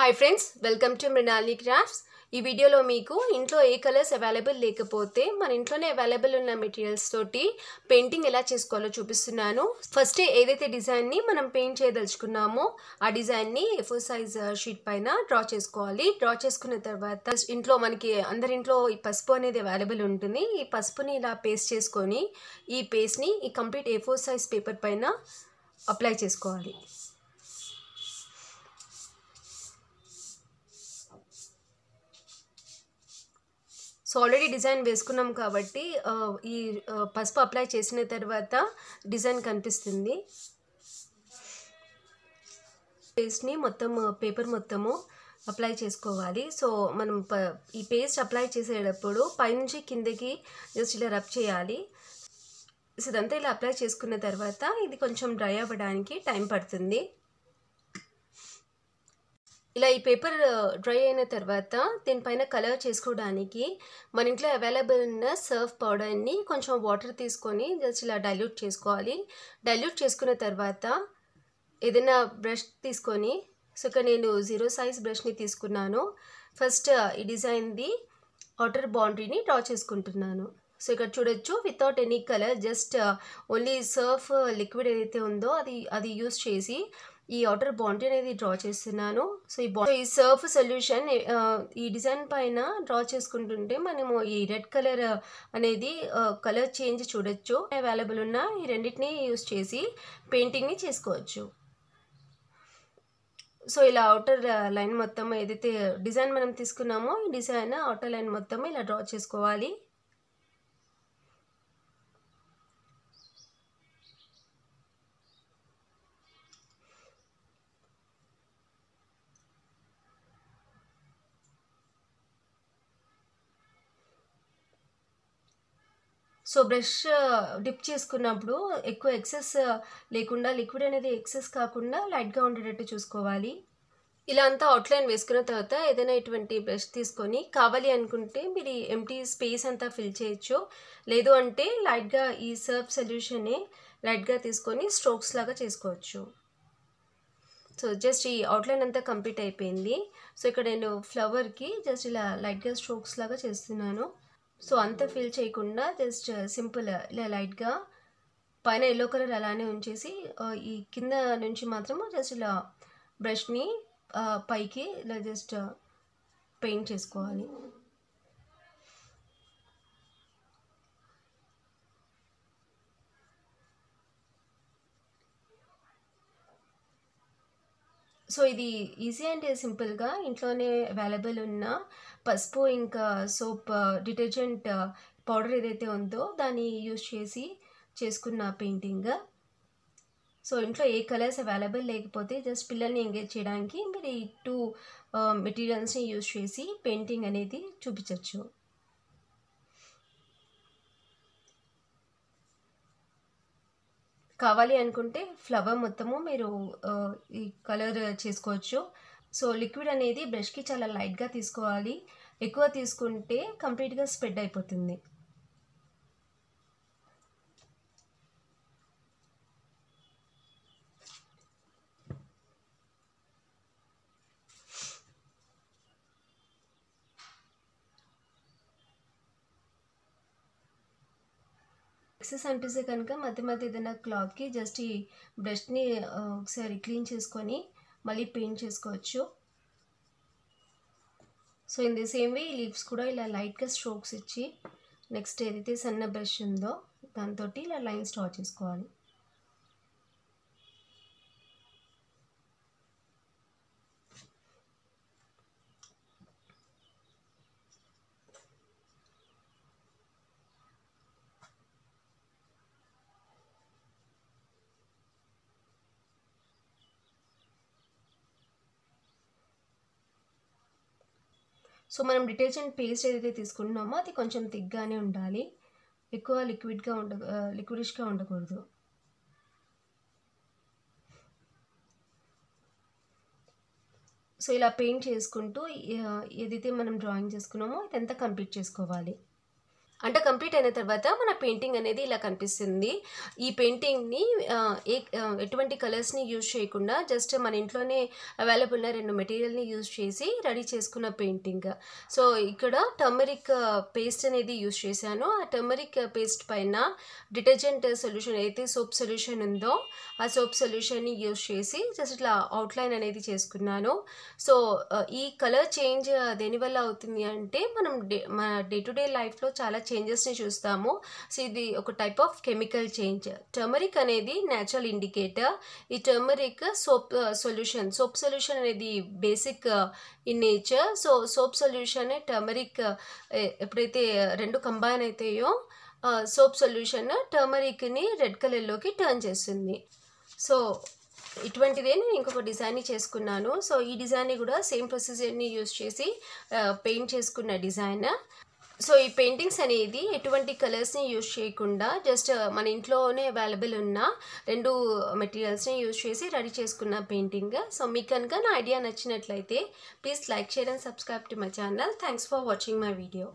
hi friends welcome to Mrunali crafts ఈ వీడియోలో మీకు ఇంట్లో ఏ కలర్స్ అవైలబుల్ లేకపోతే మన ఇంట్లోనే అవైలబుల్ ఉన్న మెటీరియల్స్ తోటి పెయింటింగ్ ఎలా చేసుకోవాలో చూపిస్తున్నాను ఫస్ట్ ఏదైతే డిజైన్ని మనం పెయింట్ చేయదలుచుకున్నామో ఆ డిజైన్ని ఎఫోర్ సైజ్ షీట్ పైన డ్రా చేసుకోవాలి డ్రా చేసుకున్న తర్వాత ఇంట్లో మనకి అందరింట్లో ఈ పసుపు అనేది అవైలబుల్ ఉంటుంది ఈ పసుపుని ఇలా పేస్ట్ చేసుకొని ఈ పేస్ట్ని ఈ కంప్లీట్ ఎఫోర్ సైజ్ పేపర్ పైన అప్లై చేసుకోవాలి సో ఆల్రెడీ డిజైన్ వేసుకున్నాం కాబట్టి ఈ పసుపు అప్లై చేసిన తర్వాత డిజైన్ కనిపిస్తుంది పేస్ట్ని మొత్తం పేపర్ మొత్తము అప్లై చేసుకోవాలి సో మనం ఈ పేస్ట్ అప్లై చేసేటప్పుడు పైనుంచి కిందకి జస్ట్ ఇలా రబ్ చేయాలి సో ఇదంతా ఇలా అప్లై చేసుకున్న తర్వాత ఇది కొంచెం డ్రై అవ్వడానికి టైం పడుతుంది ఇలా ఈ పేపర్ డ్రై అయిన తర్వాత దీనిపైన కలర్ చేసుకోవడానికి మన ఇంట్లో అవైలబుల్ ఉన్న సర్ఫ్ పౌడర్ని కొంచెం వాటర్ తీసుకొని జస్ట్ ఇలా డైల్యూట్ చేసుకోవాలి డైల్యూట్ చేసుకున్న తర్వాత ఏదైనా బ్రష్ తీసుకొని సో ఇక్కడ నేను జీరో సైజ్ బ్రష్ని తీసుకున్నాను ఫస్ట్ ఈ డిజైన్ది ఆటర్ బౌండరీని డ్రా చేసుకుంటున్నాను సో ఇక్కడ చూడొచ్చు without any colour just only Surf liquid ఏదైతే ఉందో అది అది యూస్ చేసి ఈ అవుటర్ బౌండరీ అనేది డ్రా చేస్తున్నాను సో ఈ ఈ సర్ఫ్ సొల్యూషన్ ఈ డిజైన్ పైన డ్రా చేసుకుంటుంటే మనము ఈ రెడ్ కలర్ అనేది కలర్ చేంజ్ చూడొచ్చు అవైలబుల్ ఉన్న ఈ రెండింటిని యూస్ చేసి పెయింటింగ్ని చేసుకోవచ్చు సో ఇలా అవుటర్ లైన్ మొత్తం ఏదైతే డిజైన్ మనం తీసుకున్నామో ఈ డిజైన్ అవుటర్ లైన్ మొత్తం ఇలా డ్రా చేసుకోవాలి సో బ్రష్ డిప్ చేసుకున్నప్పుడు ఎక్కువ ఎక్సెస్ లేకుండా లిక్విడ్ అనేది ఎక్సెస్ కాకుండా లైట్గా ఉండేటట్టు చూసుకోవాలి ఇలా అంతా అవుట్లైన్ వేసుకున్న తర్వాత ఏదైనా ఇటువంటి బ్రష్ తీసుకొని కావాలి అనుకుంటే మీరు ఎంటీ స్పేస్ అంతా ఫిల్ చేయొచ్చు లేదు అంటే లైట్గా ఈ సర్ఫ్ సొల్యూషనే లైట్గా తీసుకొని స్ట్రోక్స్ లాగా చేసుకోవచ్చు సో జస్ట్ ఈ అవుట్లైన్ అంతా కంప్లీట్ అయిపోయింది సో ఇక్కడ నేను ఫ్లవర్కి జస్ట్ ఇలా లైట్గా స్ట్రోక్స్ లాగా చేస్తున్నాను సో అంత ఫిల్ చేయకుండా జస్ట్ uh, సింపుల్ ఇలా లైట్గా పైన ఎల్లో కలర్ అలానే ఉంచేసి uh, ఈ కింద నుంచి మాత్రము జస్ట్ ఇలా బ్రష్ని uh, పైకి ఇలా జస్ట్ పెయింట్ చేసుకోవాలి సో ఇది ఈజీ అండ్ సింపుల్గా ఇంట్లోనే అవైలబుల్ ఉన్న పసుపు ఇంకా సోప్ డిటర్జెంట్ పౌడర్ ఏదైతే ఉందో దాన్ని యూజ్ చేసి చేసుకున్న పెయింటింగ్ సో ఇంట్లో ఏ కలర్స్ అవైలబుల్ లేకపోతే జస్ట్ పిల్లల్ని ఎంగేజ్ చేయడానికి మీరు ఈ టూ మెటీరియల్స్ని యూజ్ చేసి పెయింటింగ్ అనేది చూపించవచ్చు కావాలి అనుకుంటే ఫ్లవర్ మొత్తము మీరు ఈ కలర్ చేసుకోవచ్చు సో లిక్విడ్ అనేది బ్రష్కి చాలా లైట్గా తీసుకోవాలి ఎక్కువ తీసుకుంటే కంప్లీట్గా స్ప్రెడ్ అయిపోతుంది ఎక్సెస్ అనిపిస్తే కనుక మధ్య మధ్య ఏదైనా క్లాత్కి జస్ట్ ఈ బ్రష్ని ఒకసారి క్లీన్ చేసుకొని మళ్ళీ పెయింట్ చేసుకోవచ్చు so in the same way ఈ లీవ్స్ కూడా ఇలా లైట్గా స్ట్రోక్స్ ఇచ్చి నెక్స్ట్ ఏదైతే సన్న బ్రష్ ఉందో దాంతో ఇలా లైన్స్ డ్రా చేసుకోవాలి సో మనం డిటర్జెంట్ పేస్ట్ ఏదైతే తీసుకుంటున్నామో అది కొంచెం థిక్గానే ఉండాలి ఎక్కువ లిక్విడ్గా ఉండ లిక్విడిష్గా ఉండకూడదు సో ఇలా పెయింట్ చేసుకుంటూ ఏదైతే మనం డ్రాయింగ్ చేసుకున్నామో ఇదంతా కంప్లీట్ చేసుకోవాలి అంటే కంప్లీట్ అయిన తర్వాత మన పెయింటింగ్ అనేది ఇలా కనిపిస్తుంది ఈ పెయింటింగ్ని ఏ ఎటువంటి కలర్స్ని యూజ్ చేయకుండా జస్ట్ మన ఇంట్లోనే అవైలబుల్ ఉన్న రెండు మెటీరియల్ని యూజ్ చేసి రెడీ చేసుకున్న పెయింటింగ్ సో ఇక్కడ టర్మరిక్ పేస్ట్ అనేది యూజ్ చేశాను ఆ టర్మరిక్ పేస్ట్ పైన డిటర్జెంట్ సొల్యూషన్ అయితే సోప్ సొల్యూషన్ ఉందో ఆ సోప్ సొల్యూషన్ని యూజ్ చేసి జస్ట్ ఇట్లా అవుట్లైన్ అనేది చేసుకున్నాను సో ఈ కలర్ చేంజ్ దేనివల్ల అవుతుంది అంటే మనం డే మన డే టు డే లైఫ్లో చాలా చేంజెస్ని చూస్తాము సో ఇది ఒక type of chemical change turmeric అనేది న్యాచురల్ ఇండికేటర్ ఈ turmeric soap solution soap solution అనేది basic in nature so soap solution turmeric ఎప్పుడైతే రెండు కంబైన్ అవుతాయో సోప్ సొల్యూషన్ టర్మరిక్ని రెడ్ కలర్లోకి టర్న్ చేస్తుంది సో ఇటువంటిదే నేను ఇంకొక డిజైన్ చేసుకున్నాను సో ఈ డిజైన్ని కూడా సేమ్ ప్రొసీజర్ని యూస్ చేసి పెయింట్ uh, చేసుకున్న డిజైన్ సో ఈ పెయింటింగ్స్ అనేది ఎటువంటి కలర్స్ని యూజ్ చేయకుండా జస్ట్ uh, మన ఇంట్లోనే అవైలబుల్ ఉన్న రెండు మెటీరియల్స్ని యూజ్ చేసి రెడీ చేసుకున్న పెయింటింగ్ సో మీకు కనుక నా ఐడియా నచ్చినట్లయితే please like share and subscribe to my channel thanks for watching my video